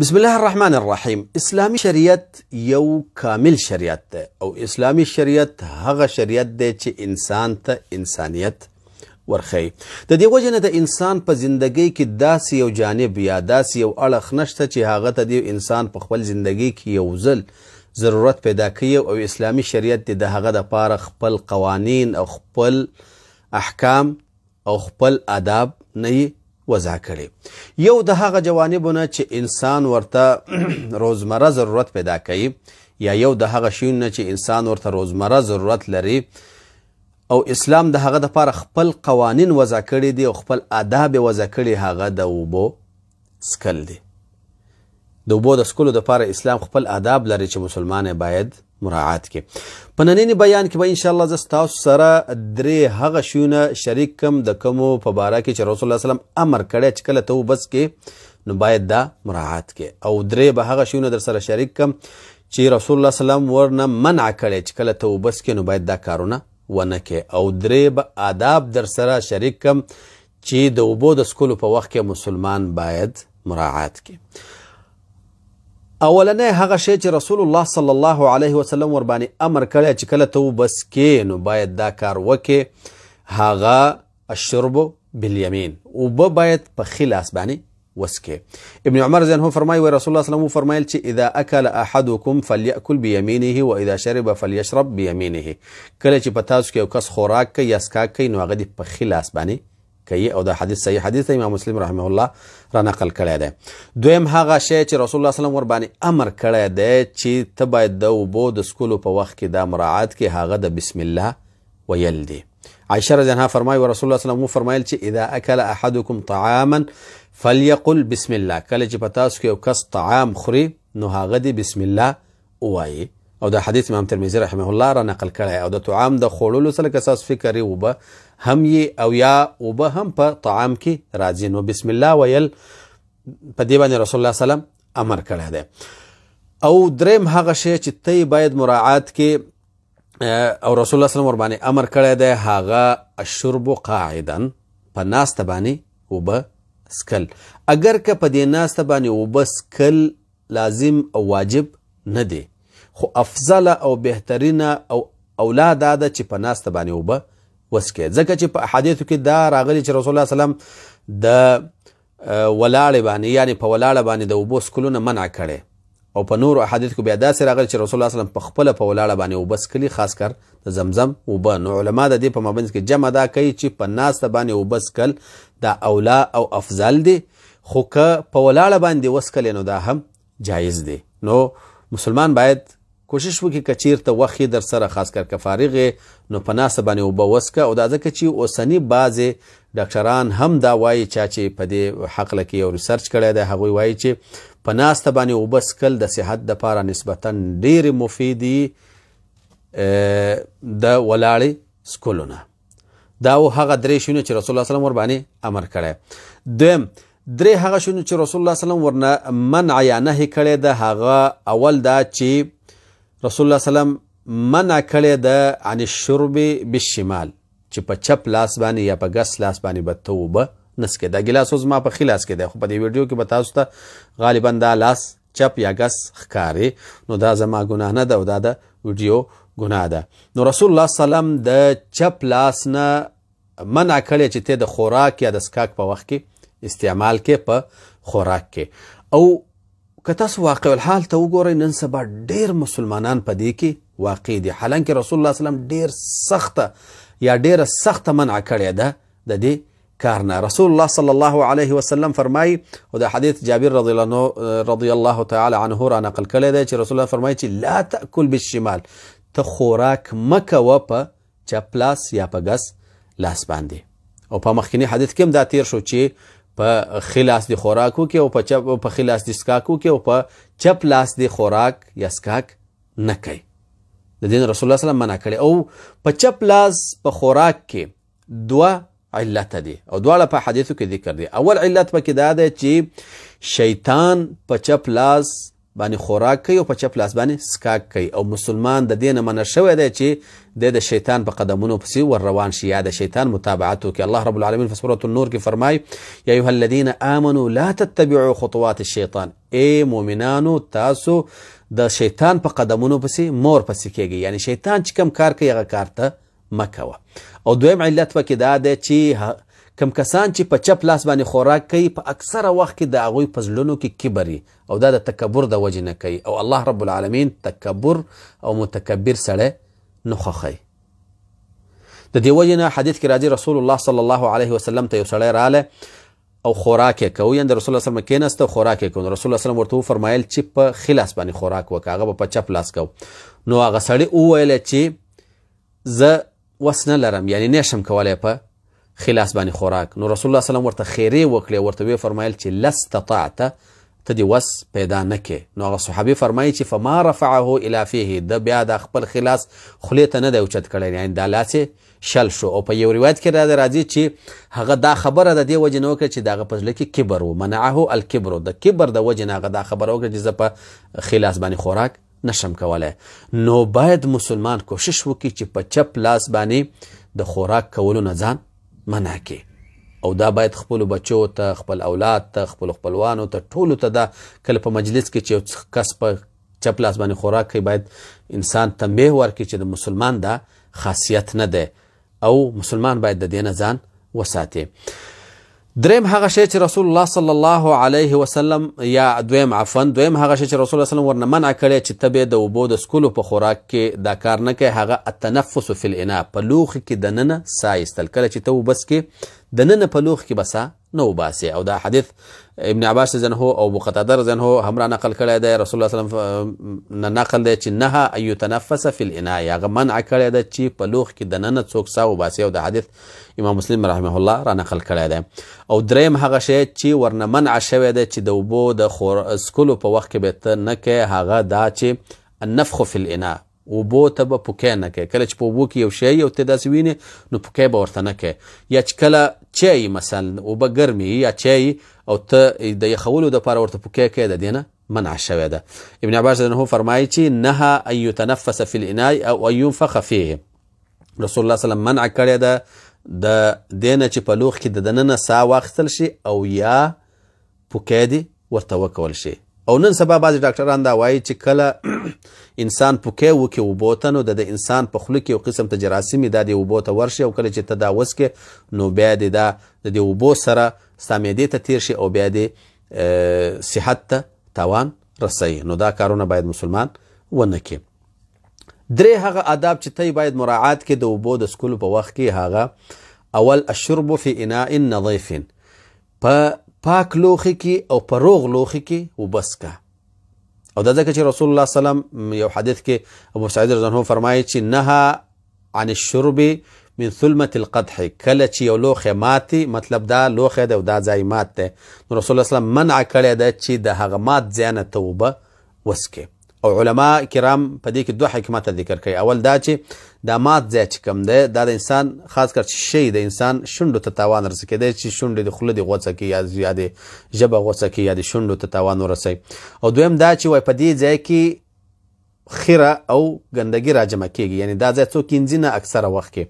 بسم الله الرحمن الرحیم اسلامی شریعت یو کامل شریعت ده او اسلامی شریعت هغه شریعت دی چې انسان ته انسانیت ورخی د دې وجه نه د انسان په زندګۍ کې داسې یو جانب یا داسې یو اړخ نشته چې هغه ته د انسان په خپل زندګۍ کې یو ځل ضرورت پیدا کوي او اسلامی شریعت دی د هغه دپاره خپل قوانین او خپل احکام او خپل آداب نه وضع کړي یو د هغه جوانبونه چې انسان ورته روزمره ضرورت پیدا کوي یا یو د هغه شیونه چې انسان ورته روزمره ضرورت لري او اسلام د هغه دپاره خپل قوانین وضع کړي دي او خپل آداب وضع کړي هغه د اوبو سکل دی د اوبو د سکلو دپاره اسلام خپل آداب لري چې مسلمان باید مراعات کې په نننی بیان کې به ان شاء الله زه تاسو سره درې هغه شونه شریک کم د کومو په باره کې چې رسول الله سلام امر کړی چې کله ته بس کې نو باید دا مراعات کې او درې به هغه شونه در سره شریک کم چې رسول الله سلام ورنه منع کړی چې کله ته بس کې نو باید دا کارونه ونه کې او درې به آداب در سره شریک کم چې د اوبو د سکولو په وخت کې مسلمان باید مراعات کې اولنې هغه شی چې رسول الله صلی الله علیه وسلم ور باندې امر کړی چې کله ته بس کې نو باید دا کار وکې هغه الشرب بالیمین او به باید په خلاص باندې وسکې ابن عمر زنه فرمایي و رسول الله صلی الله علیه وسلم فرمایل چې اذا اكل احدكم فليأكل بيمينه واذا شرب فليشرب بيمينه کله چې په تاسو کې یو کس خوراک کوي یا سکاک کوي نو هغه دې په خلاص باندې کوي او دا حدیث صحیح حدیث دی امام مسلم رحمه الله را نقل کړی دی دویم هغه شی چې رسول الله سلام ور باندې امر کړی دی چې ته باید د اوبو د سکولو په وخت کې دا مراعات کې هغه د بسم الله ویل دی عائشه رضی الله فرمایي رسول الله سلام فرمایل چې اذا اكل احدكم طعاما فليقل بسم الله کله چې په تاسو کې یو کس طعام خوري نو هغه دی بسم الله ووایي او د حدیث امام ترمذی رحمه الله را نقل کړی او د طعام د خوړلو سره کساس فکر یو به هم یې او یا او به هم په طعام کې راځي نو بسم الله ویل په دې باندې رسول الله سلام امر کړی دی او دریم هغه شی چې تی باید مراعات کې او رسول الله سلام ور باندې امر کړی دی هغه الشرب قاعدا په ناسته باندې اوبه سکل اگر که په دې ناسته باندې اوبه سکل لازم او واجب نه دی خو افضل او بهترینه او اولا دا ده چې په ناسته باندې اوبه وڅکې ځکه چې په احادیثو کې دا راغلی چې رسول الله سلام د ولاړې باندې یعنی په ولاړه باندې د اوبو څکلونه منع کړی او په نورو احادیثو کې بیا داسې راغلی چې رسول الله سلام په خپله په ولاړه باندې اوبه څکلي خاص کر د زمزم اوبه نو علما د دې په مابینځ کې جمع دا کوي چې په ناسته باندې اوبه څکل دا اولا او افضل دی خو که په ولاړه باندې وڅکلې نو دا هم جایز دی نو مسلمان باید کوشش وکړي که چیرته وخت در سره خاص کر که فارغ نو په ناسه باندې اوبه وسکه او دا ځکه چې اوسني بعضې ډاکټران هم دا وایي چا چې په دې حقله کې یو ریسرچ کړی دی هغوی وایي چې په ناسته باندې اوبه څکل د صحت دپاره نسبتا ډېرې مفیدي د ولاړې څکلو نه دا او هغه درې شیونه چې رسول الله سلم ور باندې امر کړی دویم درې هغه شیونه چې رسول الله سلم ورنه منع یا نهی کړی د هغه اول دا چې رسول الله سلام منع کړی د عن الشرب بالشمال چې په چپ لاس باندې یا په ګس لاس باندې به ته اوبه نسکې دا ګلاس اوس ما په ښي لاس کې دی خو په دې ویډیو کې به تاسو ته غالبا دا لاس چپ یا ګس ښکاري نو دا زما ګناه نه ده او دا د ویډیو ګناه ده نو رسول الله سلام د چپ لاس نه منع کړی چې ته د خوراک یا د سکاک په وخت کې استعمال کې په خوراک کې او که تاسو واقع الحال ته وګورئ نن سبا ډیر مسلمانان په دې کې واقع دي حالانکه رسول الله سلام ډیر سخته یا ډیره سخته منع کړې ده د دې کار نه رسول الله صلی الله علیه وسلم فرمای او د حدیث جابر رضی الله رضی الله تعالی عنه را نقل کړی دی چې رسول الله فرمایي چې لا تاکل بالشمال ته خوراک مکه و په چپ لاس یا په ګس لاس باندې او په مخکنی حدیث کې هم دا تیر شو چې په ښي لاس د خوراک وکړي او په چپ په ښي لاس د څښاک وکړي او په چپ لاس د خوراک یا څښاک نه کوي د دین رسول الله سلام منع کړی او په چپ لاس په خوراک کې دوه علت دي او دواړه په حدیثو کې ذکر دي اول علت پکې دا ده چې شیطان په چپ لاس باندې خوراک کوي او په چپ لاس باندې سکاک کوي او مسلمان د دې نه منع شوی دی چې د د شیطان په قدمونو پسې ور روان شي یا د شیطان متابعت وکړي الله رب العالمین په سورة النور کې فرمایي یا ایها الذین آمنوا لا تتبعوا خطوات الشیطان ای مؤمنانو تاسو د شیطان په قدمونو پسې مور پسې کیږي یعنی شیطان چې کم کار کوي هغه کار ته مه کوه او دویم علت پکې دا دی چې کم کسان چې په چپ لاس باندې خوراک کوي په اکثره وخت کې د هغوی په زړونو کې کبر او دا د تکبر د وجې نه کوي او الله رب العالمین تکبر او متکبر سړی نه خوښوي د دې وجې نه حدیث کې راځي رسول الله صلی الله علیه وسلم ته یو سړی راغلی او خوراک کو یند رسول الله صلی الله علیه خوراک کو رسول الله صلی الله ورته فرمایل چې په خلاص باندې خوراک وکاغه په چپ لاس کو نو هغه سړی وویل چې ز وسنه لرم یعنی نشم کولای په خلاص باندې خوراک نو رسول الله سلام ورته خیری وکړي ورته وی فرمایل چې لستطعت ته دی وس پیدا نکې نو هغه صحابي فرمایي چې فما رفعه الى فيه د بیا د خپل خلاص خلې ته نه دی اوچت کړی یعنی دا لاسې شل شو او په یو روایت کې را راځي چې هغه دا خبره د دې وجه نه وکړه چې د هغه په زړه کې کبر و منعه الکبر د کبر د وجه نه هغه دا خبره وکړه چې زه په خلاص باندې خوراک نشم کوله نو باید مسلمان کوشش وکړي چې په چپ لاس باندې د خوراک کولو نه ځان منع کې او دا باید خپل بچو ته خپل اولاد ته خپل خپلوانو ته ټولو ته دا کله په مجلس کې چې کس په چپ لاس باندې خوراک کوي باید انسان تنبیه ورکړي چې د مسلمان دا خاصیت نه ده او مسلمان باید د دې نه ځان وساتي دریم هغه شی چې رسول الله صلی الله علیه وسلم یا دویم عفوا دویم هغه شی چې رسول الله صلی الله علیه وسلم ورنه منع کړی چې تبه د اوبو د سکولو په خوراک کې دا کار نه کوي هغه التنفس فی الاناء په لوښي کې دننه سا ایستل کله چې ته وبس کې دننه په لوښ کې بسا نه وباسي او دا حدیث ابن عباس رضی الله او ابو قتاده رضی الله هم را نقل کړی دی رسول الله صلی الله علیه وسلم نه نقل دی چې نه ایو تنفس فی الاناء هغه منع کړی دی چې په لوخ کې د نن څوک سا وباسي او دا حدیث امام مسلم رحمه الله را نقل کړی دی او دریم هغه شی چې ورنه منع شوی دی چې د وبو د خور سکولو په وخت کې به ته نه کې هغه دا چې النفخ فی الاناء وبو ته به پوکې نه کوي کله چې په وبو کې یو شی یو ته داسې وینې نو پوکې به ورته نه کوي یا چې کله چای مثلا اوبه ګرمې یا چای او ته د یخولو دپاره ورته پوکی کوې د دې نه منع شوې ده ابن عباس رضی فرمایي چې نهه ان یتنفس فی الاناء او ان ينفخ فیه رسول الله صلی منع کړې ده د دې نه چې په لوښ کې د دننه سا واخیستل شي او یا پوکی دې ورته وکول شي او نن سبا بعضې ډاکټران دا وایي چې کله انسان پوکی وکړي اوبو ته نو د د انسان په خوله کې یو قسم ته جراثیمې دا دې اوبو ته ورشي او کله چې ته دا وسکې نو بیا دې دا د دې اوبو سره ستا معدې ته تیر شي او بیا دې صحت ته تاوان رسوي نو دا کارونه باید مسلمان ونه کړي درې هغه آداب چې تی باید مراعات کې د اوبو د سکلو په وخت کې هغه اول الشرب في اناء نظيف په پاک لوخي کې او پروغ لوخي کې وبس کا او دا ځکه چې رسول الله سلام یو حدیث کې ابو سعید رضی الله فرمایي چې نه عن الشرب من ثلمه القدح کله چې یو لوخه ماتي مطلب دا لوخه د دا ځای مات ده نو رسول الله سلام منع کړی دا چې د هغه مات ځای نه توبه وسکه او علما کرام په دې کې دوه حکمت ذکر کوي اول دا چې دا مات ځای چې کم دی دا د انسان خاص کر چې شی د انسان شونډو ته تاوان رسي کېدی چې شونډې د خوله د غوڅه کې یا یا د ژبه غوڅه کې یا د شونډو ته تاوان ورسوي او دویم دا چې وای په دې ځای کې خیره او ګندګي راجمع کېږي یعنی دا ځای څوک کینځي نه اکثره وخت کې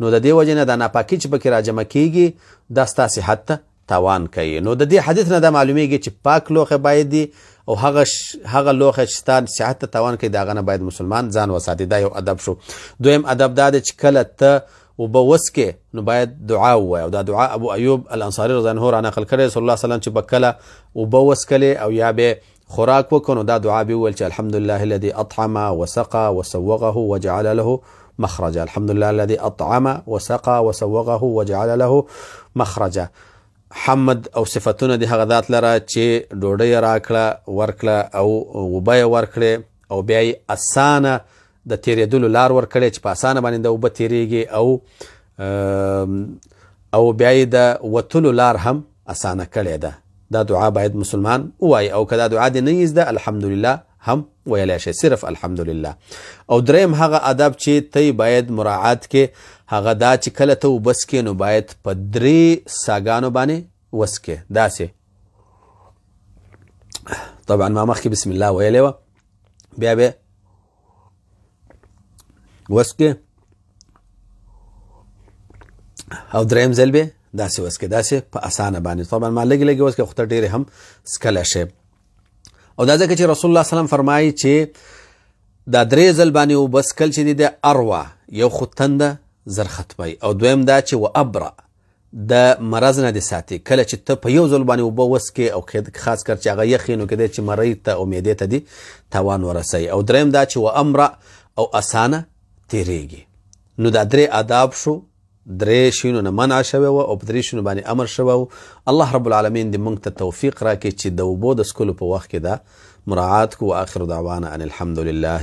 نو د دې وجې نه دا ناپاکي چې پکې راجمع کېږي دا ستا صحت ته تاوان کوي نو د دې حدیث نه دا معلومیږي چې پاک لوښه باید دی او هغه هغه لوخه چې ستان صحت ته توان کوي داغه نه باید مسلمان ځان وساتي دا یو ادب شو دویم ادب دا دی چې کله ته وبه وسکې نو باید دعا ووایه او دا دعا ابو ایوب الانصاري رضی الله عنه نقل کړی صلی الله علیه وسلم چې به کله اوبه وسکلې او یا به خوراک وکړو دا دعا به وویل چې الحمدلله الذي اطعم وسقى وسوغه وجعل له مخرجا الحمدلله الذي اطعم وسقى وسوغه وجعل له مخرجا حمد او صفتونه د هغه ذات لره چې ډوډۍ راکړه ورکړه او اوبه یې ورکړې او بیا یې اسانه د تیرېدلو لار ورکړې چې په اسانه باندې د اوبه تیریږي او او بیا یې د وتلو لار هم اسانه کړې ده دا دعا باید مسلمان ووایي او که دا دعا دې نه یې زده الحمدلله هم ویلی شي صرف الحمدلله او دریم هغه ادب چې تی باید مراعات کې هغه دا چې کله ته وبس کې نو باید په درې ساګانو باندې وسکې داسې طبعا ما مخکې بسم الله ویلی وه بیا به وسکې او دریم ځل به داسې وسکې داسې په اسانه باندې طبعا ما لږې لږې وسکې خو ته ډېرې هم سکلی شئ او دا ځکه چې رسول الله سلام فرمایي چې دا درې ځل باندې اوبه څکل چې دی د اروا یو خو تنده زرختبی او دویم دا چې و ابره د مرض نه د ساتي کله چې ته په یو ځل باندې اوبه وسکې او خاص کر چې هغه یخې نو کېدی چې مرۍ ته او معدې ته دي توان ورسوي او دریم دا چې و امره او اسانه تیریږي نو دا درې آداب شو درې شینو نه منع شوی و او په درې شینو باندې امر شوی و الله رب العالمین دې موږ ته توفیق راکړي چې د اوبو د څکلو په وخت کې دا مراعات کو واخر دعوانا ان الحمد لله